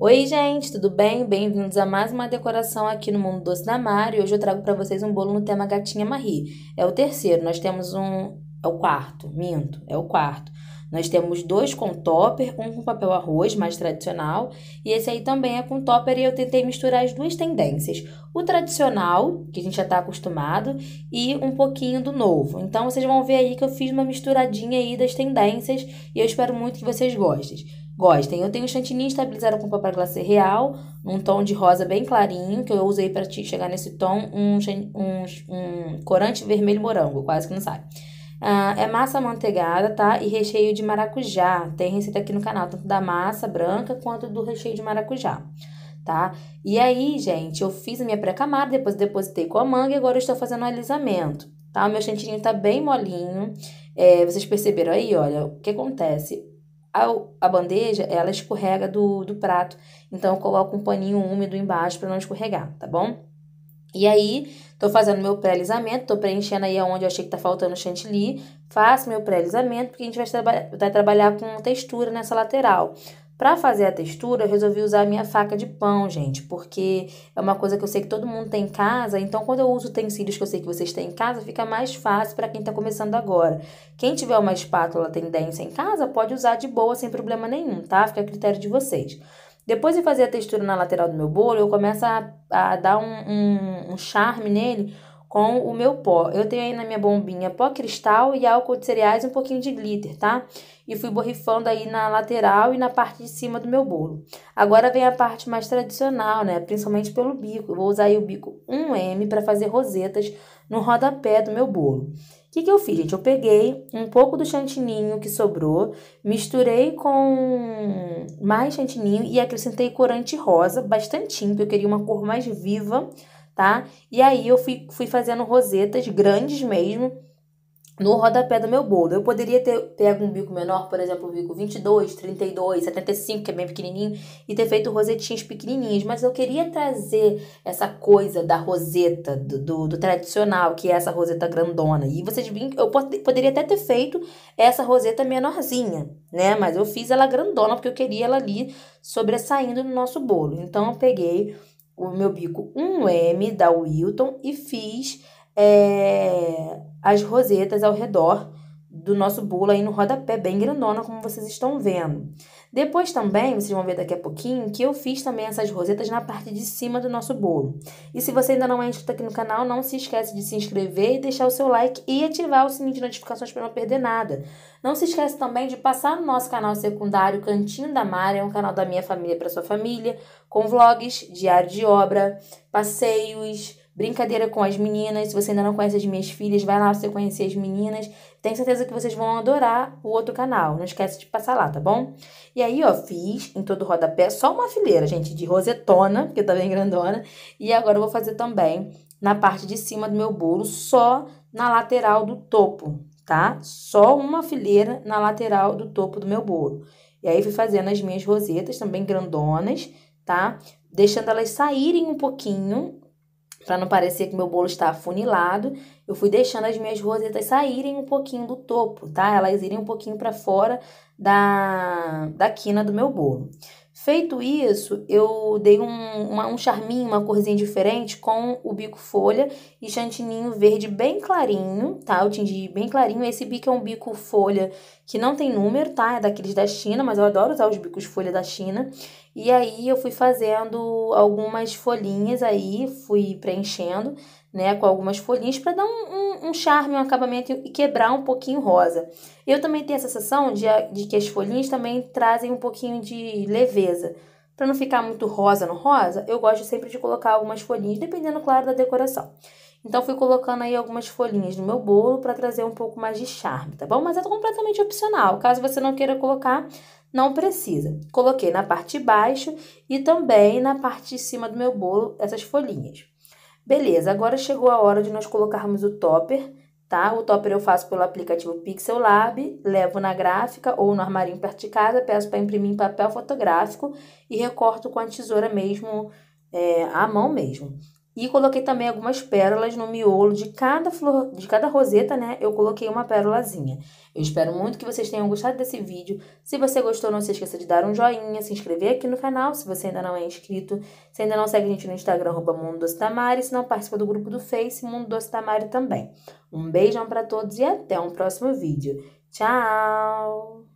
Oi, gente, tudo bem? Bem-vindos a mais uma decoração aqui no Mundo Doce da Mari. Hoje eu trago para vocês um bolo no tema Gatinha Marie. É o terceiro, nós temos um. É o quarto, minto, é o quarto. Nós temos dois com topper, um com papel arroz, mais tradicional, e esse aí também é com topper e eu tentei misturar as duas tendências. O tradicional, que a gente já está acostumado, e um pouquinho do novo. Então vocês vão ver aí que eu fiz uma misturadinha aí das tendências e eu espero muito que vocês gostem gostem. Eu tenho chantilly estabilizado com papel glacê real, num tom de rosa bem clarinho, que eu usei para chegar nesse tom um, um, um corante vermelho morango, quase que não sai. Ah, é massa manteigada, tá? E recheio de maracujá. Tem receita aqui no canal, tanto da massa branca quanto do recheio de maracujá, tá? E aí, gente, eu fiz a minha pré-camada, depois depositei com a manga e agora eu estou fazendo o alisamento, tá? O meu chantilly tá bem molinho. É, vocês perceberam aí, olha, o que acontece? A, a bandeja, ela escorrega do, do prato, então eu coloco um paninho úmido embaixo para não escorregar, tá bom? E aí, tô fazendo meu pré-alisamento, tô preenchendo aí onde eu achei que tá faltando chantilly, faço meu pré-alisamento, porque a gente vai, traba vai trabalhar com textura nessa lateral. Para fazer a textura, eu resolvi usar a minha faca de pão, gente, porque é uma coisa que eu sei que todo mundo tem em casa, então quando eu uso utensílios que eu sei que vocês têm em casa, fica mais fácil para quem está começando agora. Quem tiver uma espátula tendência em casa, pode usar de boa, sem problema nenhum, tá? Fica a critério de vocês. Depois de fazer a textura na lateral do meu bolo, eu começo a, a dar um, um, um charme nele com uhum. o meu pó. Eu tenho aí na minha bombinha pó cristal e álcool de cereais e um pouquinho de glitter, tá? E fui borrifando aí na lateral e na parte de cima do meu bolo. Agora vem a parte mais tradicional, né? Principalmente pelo bico. Eu vou usar aí o bico 1M para fazer rosetas no rodapé do meu bolo. O que, que eu fiz, gente? Eu peguei um pouco do chantininho que sobrou, misturei com mais chantininho e acrescentei corante rosa, bastantinho, porque eu queria uma cor mais viva tá? Uhum. E aí eu fui, fui fazendo rosetas grandes mesmo no rodapé do meu bolo. Eu poderia ter pego um bico menor, por exemplo, o bico 22, 32, 75, que é bem pequenininho, e ter feito rosetinhas pequenininhas, mas eu queria trazer essa coisa da roseta, do, do, do tradicional, que é essa roseta grandona. E vocês viram, eu poderia até ter feito essa roseta menorzinha, né? Mas eu fiz ela grandona, porque eu queria ela ali sobressaindo no nosso bolo. Então eu peguei o meu bico 1M da Wilton e fiz é, as rosetas ao redor do nosso bolo aí no rodapé, bem grandona, como vocês estão vendo. Depois também, vocês vão ver daqui a pouquinho, que eu fiz também essas rosetas na parte de cima do nosso bolo. E se você ainda não é inscrito aqui no canal, não se esquece de se inscrever e deixar o seu like e ativar o sininho de notificações para não perder nada. Não se esquece também de passar no nosso canal secundário Cantinho da Mari, é um canal da minha família para sua família, com vlogs, diário de obra, passeios, brincadeira com as meninas. Se você ainda não conhece as minhas filhas, vai lá você conhecer as meninas tenho certeza que vocês vão adorar o outro canal. Não esquece de passar lá, tá bom? E aí, ó, fiz em todo o rodapé só uma fileira, gente, de rosetona, que tá bem grandona. E agora eu vou fazer também na parte de cima do meu bolo, só na lateral do topo, tá? Só uma fileira na lateral do topo do meu bolo. E aí, fui fazendo as minhas rosetas, também grandonas, tá? Deixando elas saírem um pouquinho para não parecer que meu bolo está afunilado, eu fui deixando as minhas rosetas saírem um pouquinho do topo, tá? Elas irem um pouquinho para fora da, da quina do meu bolo. Feito isso, eu dei um, uma, um charminho, uma corzinha diferente com o bico folha e chantininho verde bem clarinho, tá? Eu tingi bem clarinho. Esse bico é um bico folha que não tem número, tá? É daqueles da China, mas eu adoro usar os bicos folha da China. E aí eu fui fazendo algumas folhinhas aí, fui preenchendo, né, com algumas folhinhas para dar um, um, um, charme, um acabamento e quebrar um pouquinho rosa. Eu também tenho a sensação de, de que as folhinhas também trazem um pouquinho de leveza. Para não ficar muito rosa no rosa, eu gosto sempre de colocar algumas folhinhas, dependendo, claro, da decoração. Então, fui colocando aí algumas folhinhas no meu bolo para trazer um pouco mais de charme, tá bom? Mas é completamente opcional. Caso você não queira colocar, não precisa. Coloquei na parte de baixo e também na parte de cima do meu bolo essas folhinhas. Beleza, agora chegou a hora de nós colocarmos o topper, tá? O topper eu faço pelo aplicativo Pixel Lab, levo na gráfica ou no armarinho perto de casa, peço para imprimir em papel fotográfico e recorto com a tesoura mesmo, é, à mão mesmo. E coloquei também algumas pérolas no miolo de cada flor, de cada roseta, né? Eu coloquei uma pérolazinha. Eu espero muito que vocês tenham gostado desse vídeo. Se você gostou, não se esqueça de dar um joinha, se inscrever aqui no canal, se você ainda não é inscrito. Se ainda não segue a gente no Instagram, arroba Mundo Doce Tamari. Se não, participa do grupo do Face, Mundo Doce Tamari também. Um beijão para todos e até um próximo vídeo. Tchau!